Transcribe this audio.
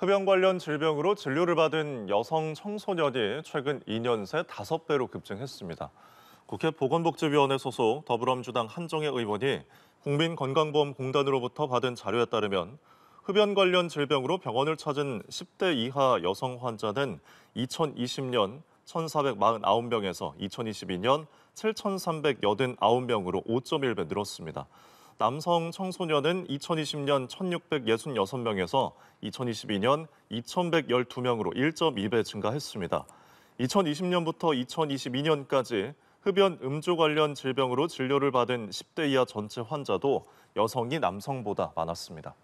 흡연 관련 질병으로 진료를 받은 여성 청소년이 최근 2년 새 5배로 급증했습니다. 국회 보건복지위원회 소속 더불어민주당 한정혜 의원이 국민건강보험공단으로부터 받은 자료에 따르면 흡연 관련 질병으로 병원을 찾은 10대 이하 여성 환자는 2020년 1,449명에서 2022년 7,389명으로 5.1배 늘었습니다. 남성 청소년은 2020년 1,666명에서 2022년 2,112명으로 1.2배 증가했습니다. 2020년부터 2022년까지 흡연 음주 관련 질병으로 진료를 받은 10대 이하 전체 환자도 여성이 남성보다 많았습니다.